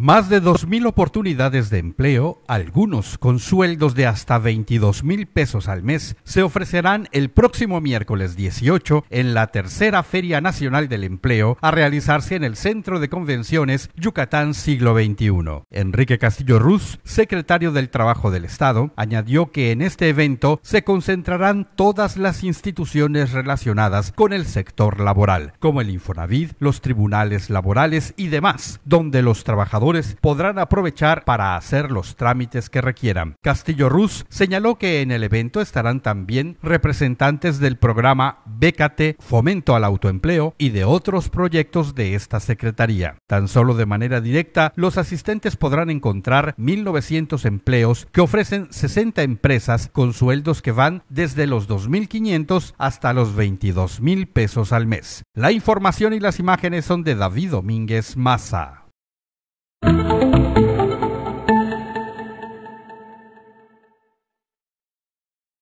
Más de 2.000 oportunidades de empleo, algunos con sueldos de hasta 22.000 mil pesos al mes, se ofrecerán el próximo miércoles 18 en la tercera Feria Nacional del Empleo a realizarse en el Centro de Convenciones Yucatán Siglo XXI. Enrique Castillo Ruz, secretario del Trabajo del Estado, añadió que en este evento se concentrarán todas las instituciones relacionadas con el sector laboral, como el Infonavid, los tribunales laborales y demás, donde los trabajadores podrán aprovechar para hacer los trámites que requieran. Castillo Ruz señaló que en el evento estarán también representantes del programa Bécate, Fomento al Autoempleo y de otros proyectos de esta Secretaría. Tan solo de manera directa, los asistentes podrán encontrar 1.900 empleos que ofrecen 60 empresas con sueldos que van desde los 2.500 hasta los 22.000 pesos al mes. La información y las imágenes son de David Domínguez Maza.